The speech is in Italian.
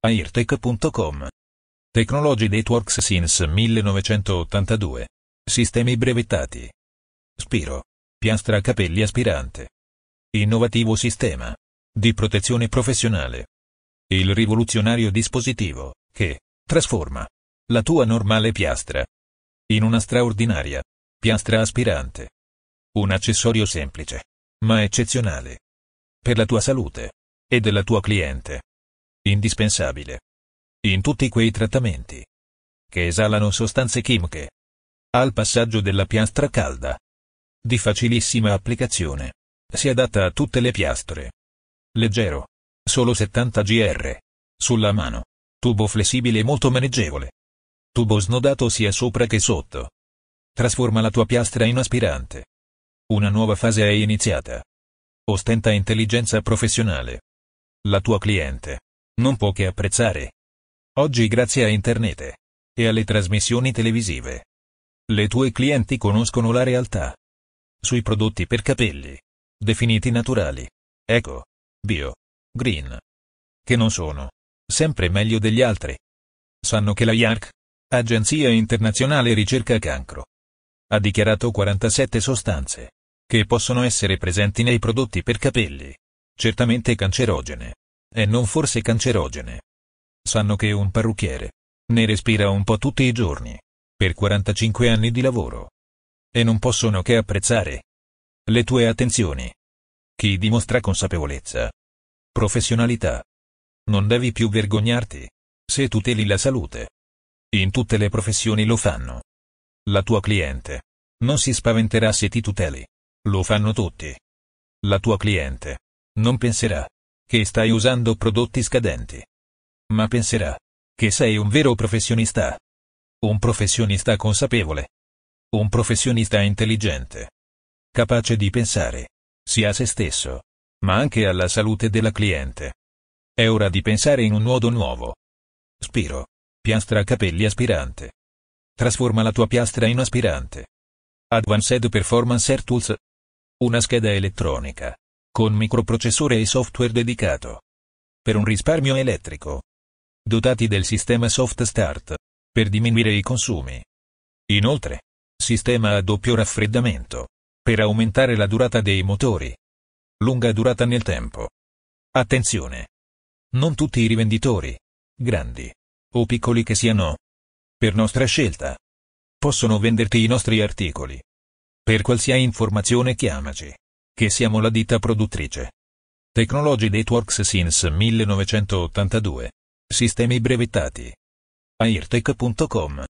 airtech.com. Technology Networks since 1982. Sistemi brevettati. Spiro. Piastra capelli aspirante. Innovativo sistema di protezione professionale. Il rivoluzionario dispositivo che trasforma la tua normale piastra in una straordinaria piastra aspirante. Un accessorio semplice, ma eccezionale per la tua salute e della tua cliente indispensabile in tutti quei trattamenti che esalano sostanze chimiche al passaggio della piastra calda. Di facilissima applicazione. Si adatta a tutte le piastre. Leggero. Solo 70 gr. Sulla mano. Tubo flessibile e molto maneggevole. Tubo snodato sia sopra che sotto. Trasforma la tua piastra in aspirante. Una nuova fase è iniziata. Ostenta intelligenza professionale. La tua cliente non può che apprezzare. Oggi grazie a internet e alle trasmissioni televisive. Le tue clienti conoscono la realtà. Sui prodotti per capelli, definiti naturali, eco, bio, green, che non sono sempre meglio degli altri. Sanno che la IARC, Agenzia Internazionale Ricerca Cancro, ha dichiarato 47 sostanze che possono essere presenti nei prodotti per capelli, certamente cancerogene e non forse cancerogene. Sanno che un parrucchiere ne respira un po' tutti i giorni, per 45 anni di lavoro. E non possono che apprezzare le tue attenzioni. Chi dimostra consapevolezza, professionalità. Non devi più vergognarti, se tuteli la salute. In tutte le professioni lo fanno. La tua cliente non si spaventerà se ti tuteli. Lo fanno tutti. La tua cliente non penserà che stai usando prodotti scadenti. Ma penserà che sei un vero professionista. Un professionista consapevole. Un professionista intelligente. Capace di pensare sia a se stesso, ma anche alla salute della cliente. È ora di pensare in un nodo nuovo. Spiro. Piastra capelli aspirante. Trasforma la tua piastra in aspirante. Advanced Performance Air Tools. Una scheda elettronica con microprocessore e software dedicato. Per un risparmio elettrico. Dotati del sistema Soft Start, per diminuire i consumi. Inoltre, sistema a doppio raffreddamento, per aumentare la durata dei motori. Lunga durata nel tempo. Attenzione! Non tutti i rivenditori, grandi o piccoli che siano, per nostra scelta, possono venderti i nostri articoli. Per qualsiasi informazione chiamaci che siamo la ditta produttrice. Technology Networks since 1982. Sistemi brevettati. airtech.com